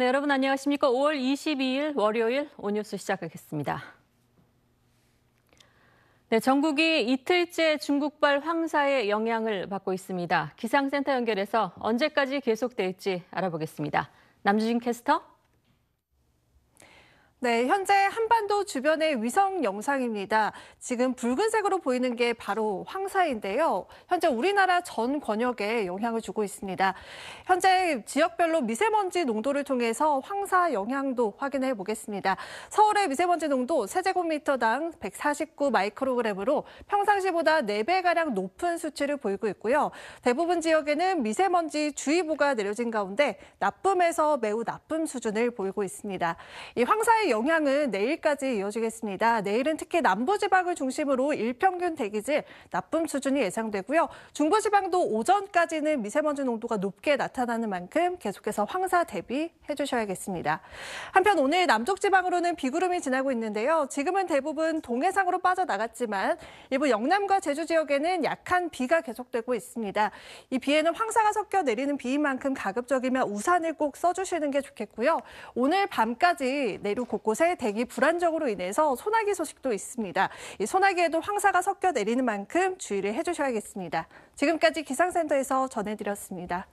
네, 여러분 안녕하십니까? 5월 22일 월요일 오뉴스 시작하겠습니다. 네, 전국이 이틀째 중국발 황사의 영향을 받고 있습니다. 기상센터 연결해서 언제까지 계속될지 알아보겠습니다. 남주진 캐스터. 네, 현재 한반도 주변의 위성 영상입니다. 지금 붉은색으로 보이는 게 바로 황사인데요. 현재 우리나라 전 권역에 영향을 주고 있습니다. 현재 지역별로 미세먼지 농도를 통해서 황사 영향도 확인해 보겠습니다. 서울의 미세먼지 농도 세제곱미터당 149 마이크로그램으로 평상시보다 4배가량 높은 수치를 보이고 있고요. 대부분 지역에는 미세먼지 주의보가 내려진 가운데 나쁨에서 매우 나쁨 수준을 보이고 있습니다. 이 황사의 영향은 내일까지 이어지겠습니다. 내일은 특히 남부지방을 중심으로 일평균 대기질 나쁨 수준이 예상되고요. 중부지방도 오전까지는 미세먼지 농도가 높게 나타나는 만큼 계속해서 황사 대비해 주셔야겠습니다. 한편 오늘 남쪽지방으로는 비구름이 지나고 있는데요. 지금은 대부분 동해상으로 빠져나갔지만 일부 영남과 제주 지역에는 약한 비가 계속되고 있습니다. 이 비에는 황사가 섞여 내리는 비인 만큼 가급적이면 우산을 꼭 써주시는 게 좋겠고요. 오늘 밤까지 내륙 곳 곳곳에 대기 불안정으로 인해서 소나기 소식도 있습니다. 이 소나기에도 황사가 섞여 내리는 만큼 주의를 해주셔야겠습니다. 지금까지 기상센터에서 전해드렸습니다.